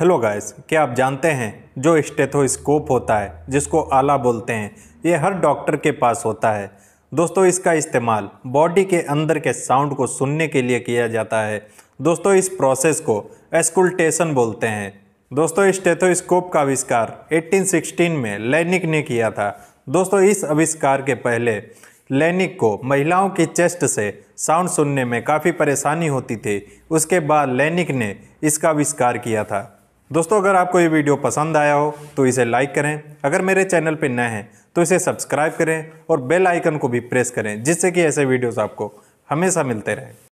hello guys क्या आप जानते हैं जो स्टेथोस्कोप होता है जिसको आला बोलते हैं ये हर डॉक्टर के पास होता है दोस्तों इसका इस्तेमाल बॉडी के अंदर के साउंड को सुनने के लिए किया जाता है दोस्तों इस प्रोसेस को एस्कुलटेशन बोलते हैं दोस्तों स्टेथोस्कोप का आविष्कार 1816 में लैनिक ने किया था दोस्तों इस आविष्कार के पहले लैनिक को महिलाओं की चेस्ट से साउंड सुनने में काफ़ी परेशानी होती थी उसके बाद लैनिक ने इसका आविष्कार किया था दोस्तों अगर आपको ये वीडियो पसंद आया हो तो इसे लाइक करें अगर मेरे चैनल पर नए हैं तो इसे सब्सक्राइब करें और बेल आइकन को भी प्रेस करें जिससे कि ऐसे वीडियोस आपको हमेशा मिलते रहें